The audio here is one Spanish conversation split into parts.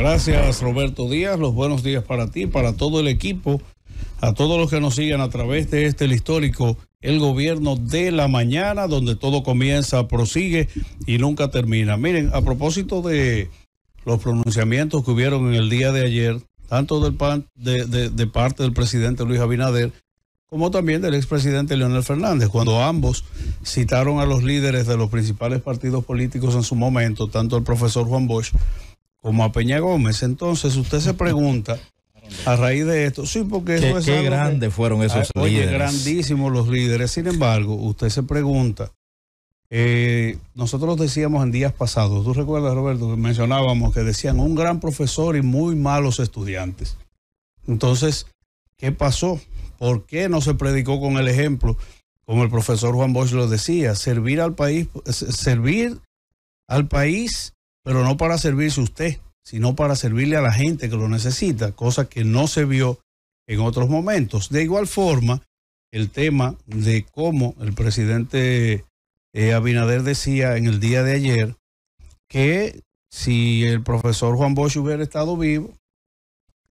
Gracias Roberto Díaz, los buenos días para ti, para todo el equipo, a todos los que nos siguen a través de este histórico El Gobierno de la Mañana, donde todo comienza, prosigue y nunca termina. Miren, a propósito de los pronunciamientos que hubieron en el día de ayer, tanto del pan, de, de parte del presidente Luis Abinader, como también del expresidente Leonel Fernández, cuando ambos citaron a los líderes de los principales partidos políticos en su momento, tanto el profesor Juan Bosch como a Peña Gómez. Entonces, usted se pregunta a raíz de esto, sí, porque eso es qué grandes fueron esos ah, oye, líderes. grandísimos los líderes. Sin embargo, usted se pregunta, eh, nosotros decíamos en días pasados, tú recuerdas, Roberto, que mencionábamos que decían un gran profesor y muy malos estudiantes. Entonces, ¿qué pasó? ¿Por qué no se predicó con el ejemplo? Como el profesor Juan Bosch lo decía, servir al país, eh, servir al país pero no para servirse usted, sino para servirle a la gente que lo necesita, cosa que no se vio en otros momentos. De igual forma, el tema de cómo el presidente eh, Abinader decía en el día de ayer que si el profesor Juan Bosch hubiera estado vivo,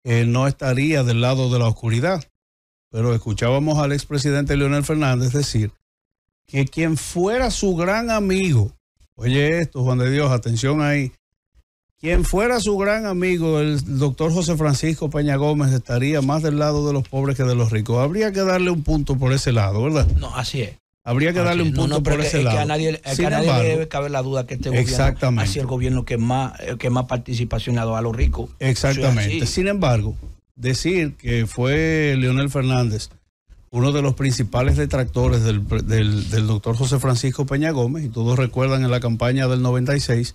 él no estaría del lado de la oscuridad. Pero escuchábamos al expresidente Leonel Fernández decir que quien fuera su gran amigo Oye esto, Juan de Dios, atención ahí. Quien fuera su gran amigo, el doctor José Francisco Peña Gómez, estaría más del lado de los pobres que de los ricos. Habría que darle un punto por ese lado, ¿verdad? No, así es. Habría que darle un punto por ese lado. Que a nadie, a nadie debe caber la duda que este gobierno ha sido el gobierno que más, que más participación ha dado a los ricos. Exactamente. Sin embargo, decir que fue Leonel Fernández uno de los principales detractores del, doctor José Francisco Peña Gómez, y todos recuerdan en la campaña del 96,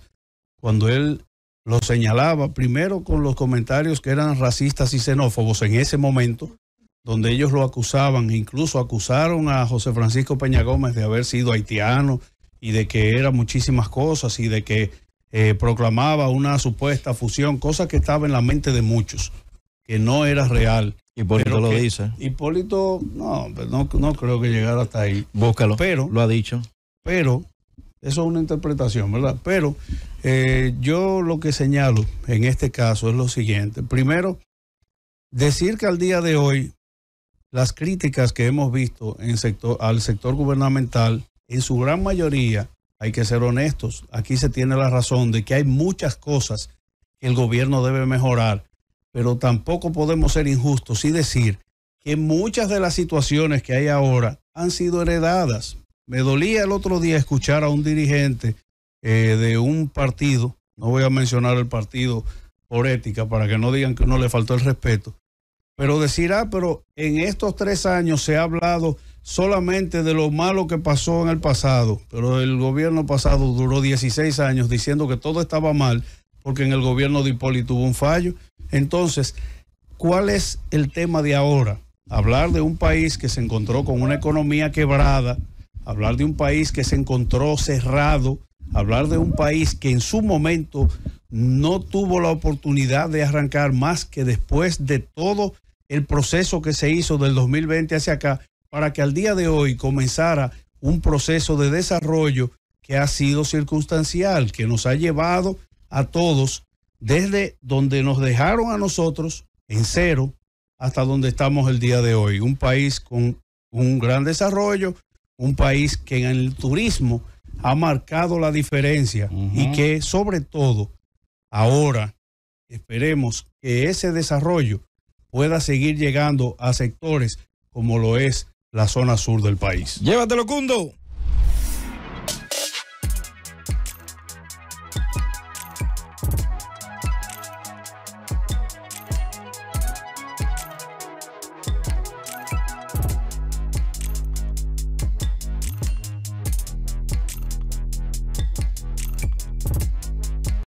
cuando él lo señalaba, primero con los comentarios que eran racistas y xenófobos en ese momento, donde ellos lo acusaban, incluso acusaron a José Francisco Peña Gómez de haber sido haitiano y de que era muchísimas cosas y de que eh, proclamaba una supuesta fusión, cosa que estaba en la mente de muchos, que no era real Hipólito lo dice. Hipólito, no, pues no, no, creo que llegara hasta ahí. Búscalo. Pero, lo ha dicho. Pero, eso es una interpretación, ¿verdad? Pero eh, yo lo que señalo en este caso es lo siguiente. Primero, decir que al día de hoy las críticas que hemos visto en sector, al sector gubernamental, en su gran mayoría, hay que ser honestos, aquí se tiene la razón de que hay muchas cosas que el gobierno debe mejorar pero tampoco podemos ser injustos y decir que muchas de las situaciones que hay ahora han sido heredadas. Me dolía el otro día escuchar a un dirigente eh, de un partido, no voy a mencionar el partido por ética para que no digan que no le faltó el respeto, pero decir, ah, pero en estos tres años se ha hablado solamente de lo malo que pasó en el pasado, pero el gobierno pasado duró 16 años diciendo que todo estaba mal porque en el gobierno de Hipólito hubo un fallo entonces, ¿cuál es el tema de ahora? Hablar de un país que se encontró con una economía quebrada, hablar de un país que se encontró cerrado, hablar de un país que en su momento no tuvo la oportunidad de arrancar más que después de todo el proceso que se hizo del 2020 hacia acá, para que al día de hoy comenzara un proceso de desarrollo que ha sido circunstancial, que nos ha llevado a todos desde donde nos dejaron a nosotros en cero hasta donde estamos el día de hoy. Un país con un gran desarrollo, un país que en el turismo ha marcado la diferencia y que sobre todo ahora esperemos que ese desarrollo pueda seguir llegando a sectores como lo es la zona sur del país. Llévatelo, Cundo.